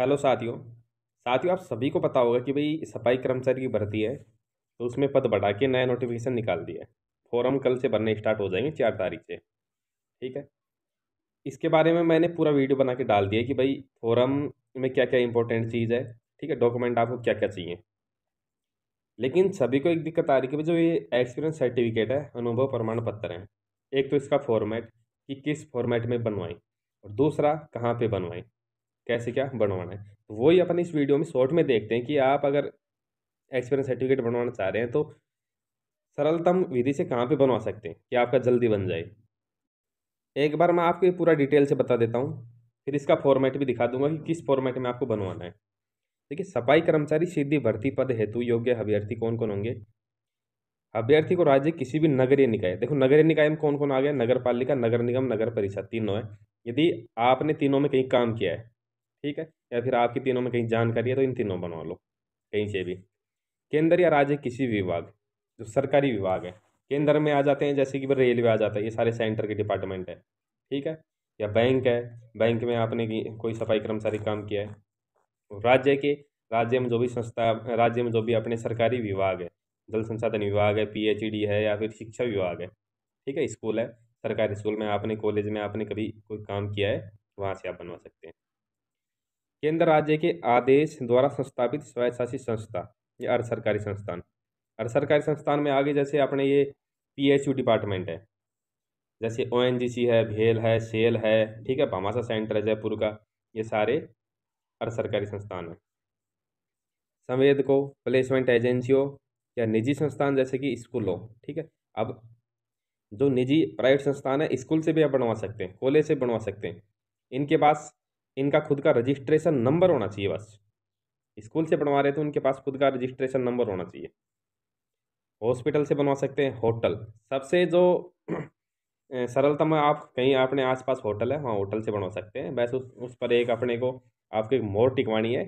hello साथियों साथियों आप सभी को पता होगा कि भाई सफाई कर्मचारी की भर्ती है तो उसमें पद बढ़ा के नया नोटिफिकेशन निकाल दिया फॉरम फॉर्म कल से भरने स्टार्ट हो जाएंगे चार तारीख से ठीक है इसके बारे में मैंने पूरा वीडियो बना के डाल दिया कि भाई फॉरम में क्या क्या इंपॉर्टेंट चीज़ है ठीक है डॉक्यूमेंट आपको क्या क्या चाहिए लेकिन सभी को एक दिक्कत आ रही कि जो ये एक्सपीरियंस सर्टिफिकेट है अनुभव प्रमाण पत्र है एक तो इसका फॉर्मेट कि किस फॉर्मेट में बनवाएं और दूसरा कहाँ पे बनवाएं कैसे क्या बनवाना है तो वही अपन इस वीडियो में शॉर्ट में देखते हैं कि आप अगर एक्सपीरियंस सर्टिफिकेट बनवाना चाह रहे हैं तो सरलतम विधि से कहाँ पे बनवा सकते हैं कि आपका जल्दी बन जाए एक बार मैं आपको पूरा डिटेल से बता देता हूँ फिर इसका फॉर्मेट भी दिखा दूंगा कि किस फॉर्मेट में आपको बनवाना है देखिए सफाई कर्मचारी सीधी भर्ती पद हेतु योग्य अभ्यर्थी कौन कौन होंगे अभ्यर्थी को राज्य किसी भी नगरीय निकाय देखो नगरीय निकाय में कौन कौन आ गया नगर पालिका नगर निगम नगर परिषद तीनों है यदि आपने तीनों में कहीं काम किया है ठीक है या फिर आपकी तीनों में कहीं जानकारी है तो इन तीनों बनवा लो कहीं से भी केंद्र या राज्य किसी भी विभाग जो सरकारी विभाग है केंद्र में आ जाते हैं जैसे कि रेलवे आ जाता है ये सारे सेंटर के डिपार्टमेंट है ठीक है या बैंक है बैंक में आपने कोई सफाई कर्मचारी काम किया है तो राज्य के राज्य में जो भी संस्था राज्य में जो भी अपने सरकारी विभाग है जल संसाधन विभाग है पीएचडी है या फिर शिक्षा विभाग है ठीक है स्कूल है सरकारी स्कूल में आपने कॉलेज में आपने कभी कोई काम किया है वहाँ से आप बनवा सकते हैं केंद्र राज्य के आदेश द्वारा संस्थापित स्वयंशासी संस्था ये अर्ध सरकारी संस्थान अर्ध सरकारी संस्थान में आगे जैसे अपने ये पीएचयू डिपार्टमेंट है जैसे ओ है भेल है सेल है ठीक है भामाशा सेंटर है जयपुर का ये सारे अर्ध सरकारी संस्थान है संवेदकों प्लेसमेंट एजेंसियों या निजी संस्थान जैसे कि स्कूल हो ठीक है अब जो निजी प्राइवेट संस्थान है स्कूल से भी आप बनवा सकते हैं कॉलेज से बनवा सकते हैं इनके पास इनका खुद का रजिस्ट्रेशन नंबर होना चाहिए बस स्कूल से बनवा रहे तो उनके पास खुद का रजिस्ट्रेशन नंबर होना चाहिए हॉस्पिटल से बनवा सकते हैं होटल सबसे जो सरलतम आप कहीं अपने आसपास होटल है वहाँ होटल से बनवा सकते हैं वैसे उस, उस पर एक अपने को आपकी एक टिकवानी है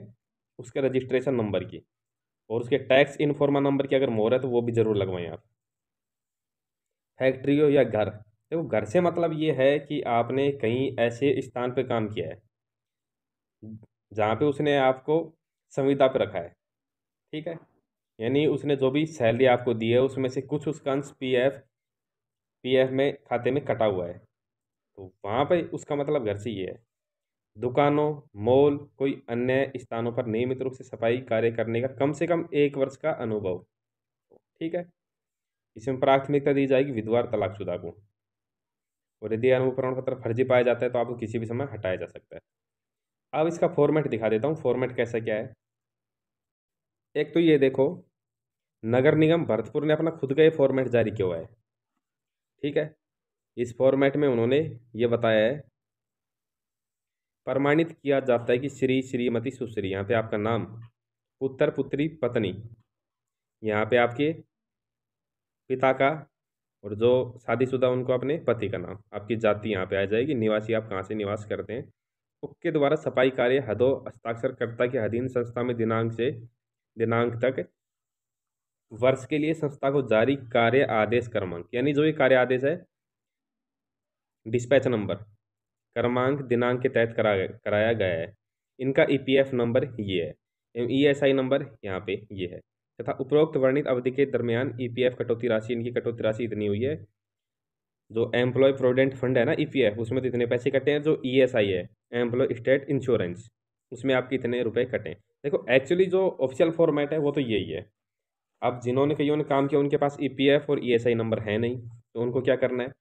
उसके रजिस्ट्रेशन नंबर की और उसके टैक्स इनफॉर्मा नंबर की अगर मोर है तो वो भी ज़रूर लगवाएं आप फैक्ट्री हो या घर देखो घर से मतलब ये है कि आपने कहीं ऐसे स्थान पर काम किया है जहाँ पे उसने आपको संविदा पे रखा है ठीक है यानी उसने जो भी सैलरी आपको दी है उसमें से कुछ उसका अंश पी एफ पी एफ में खाते में कटा हुआ है तो वहाँ पर उसका मतलब घर से ये है दुकानों मॉल कोई अन्य स्थानों पर नियमित रूप से सफाई कार्य करने का कम से कम एक वर्ष का अनुभव ठीक है इसमें प्राथमिकता दी जाएगी विधवार तलाकशुदा को और यदि अनुप्रमाण पत्र फर्जी पाया जाता है तो आपको किसी भी समय हटाया जा सकता है अब इसका फॉर्मेट दिखा देता हूँ फॉर्मेट कैसा क्या है एक तो ये देखो नगर निगम भरतपुर ने अपना खुद का ये फॉर्मेट जारी किया हुआ है ठीक है इस फॉर्मेट में उन्होंने ये बताया है प्रमाणित किया जाता है कि श्री श्रीमती सुश्री यहाँ पे आपका नाम पुत्र पुत्री पत्नी यहाँ पे आपके पिता का और जो शादीशुदा उनको अपने पति का नाम आपकी जाति यहाँ पे आ जाएगी निवासी आप कहाँ से निवास करते हैं उसके द्वारा सफाई कार्य हदो हस्ताक्षरकर्ता के अधीन संस्था में दिनांक से दिनांक तक वर्ष के लिए संस्था को जारी कार्य आदेश क्रमांक यानी जो ये कार्य आदेश है डिस्पैच नंबर क्रमांक दिनांक के तहत करा कराया गया है इनका ईपीएफ e नंबर ये है ईएसआई नंबर e यहाँ पे ये है तथा उपरोक्त वर्णित अवधि के दरमियान ईपीएफ e कटौती राशि इनकी कटौती राशि इतनी हुई है जो एम्प्लॉय प्रोविडेंट फंड है ना ई e उसमें तो इतने पैसे कटे हैं जो ई e है एम्प्लॉय स्टेट इंश्योरेंस उसमें आपके इतने रुपए कटे देखो एक्चुअली जो ऑफिशियल फॉर्मेट है वो तो यही है अब जिन्होंने कहीं ने काम किया उनके पास ई e और ई नंबर है नहीं तो उनको क्या करना है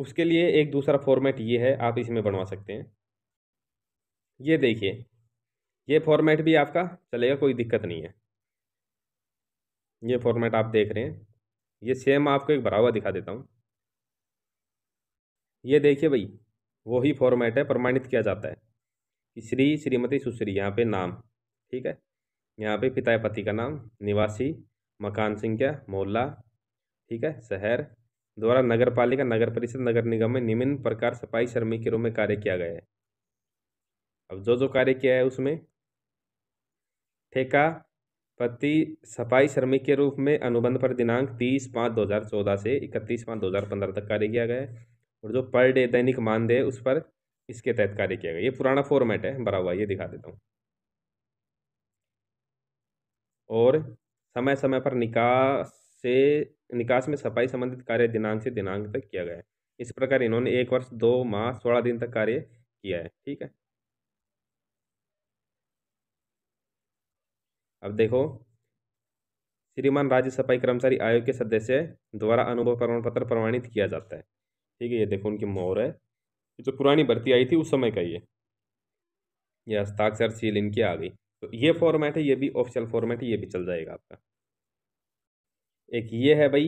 उसके लिए एक दूसरा फॉर्मेट ये है आप इसमें बनवा सकते हैं ये देखिए ये फॉर्मेट भी आपका चलेगा कोई दिक्कत नहीं है ये फॉर्मेट आप देख रहे हैं ये सेम आपको एक बराबर दिखा देता हूँ ये देखिए भाई वही फॉर्मेट है प्रमाणित किया जाता है कि श्री श्रीमती सुश्री यहाँ पे नाम ठीक है यहाँ पे पिता पति का नाम निवासी मकान संख्या मोहल्ला ठीक है शहर द्वारा नगर पालिका नगर परिषद नगर निगम में निम्न प्रकार सफाई श्रमिक के रूप में कार्य किया गया है अब जो जो कार्य किया है उसमें ठेका पति सफाई श्रमिक के रूप में अनुबंध पर दिनांक तीस पाँच दो हज़ार चौदह से इकतीस पाँच दो हज़ार पंद्रह तक कार्य किया गया है और जो पर डे दैनिक मानदेय उस पर इसके तहत कार्य किया गया ये पुराना फॉर्मेट है भरा हुआ ये दिखा देता हूँ और समय समय पर निकास से निकास में सफाई संबंधित कार्य दिनांक से दिनांक तक किया गया है इस प्रकार इन्होंने एक वर्ष दो माह सोलह दिन तक कार्य किया है ठीक है अब देखो श्रीमान राज्य सफाई कर्मचारी आयोग के सदस्य द्वारा अनुभव प्रमाण पत्र प्रमाणित किया जाता है ठीक है ये देखो उनकी मोहर है ये जो पुरानी भर्ती आई थी उस समय का ये ये हस्ताक्षर सील इनकी आ गई तो ये फॉर्मेट है ये भी ऑफिशियल फॉर्मेट है ये भी चल जाएगा आपका एक ये है भाई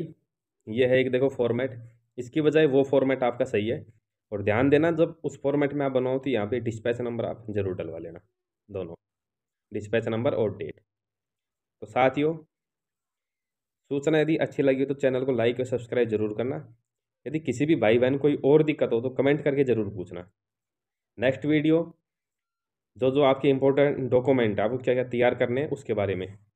ये है एक देखो फॉर्मेट इसकी बजाय वो फॉर्मेट आपका सही है और ध्यान देना जब उस फॉर्मेट में आप बनाओ तो यहाँ पे डिस्पैच नंबर आप जरूर डलवा लेना दोनों डिस्पैच नंबर और डेट तो साथियों सूचना यदि अच्छी लगी तो चैनल को लाइक और सब्सक्राइब जरूर करना यदि किसी भी भाई बहन कोई और दिक्कत हो तो कमेंट करके ज़रूर पूछना नेक्स्ट वीडियो जो जो आपके इम्पोर्टेंट डॉक्यूमेंट आपको क्या क्या तैयार करने हैं उसके बारे में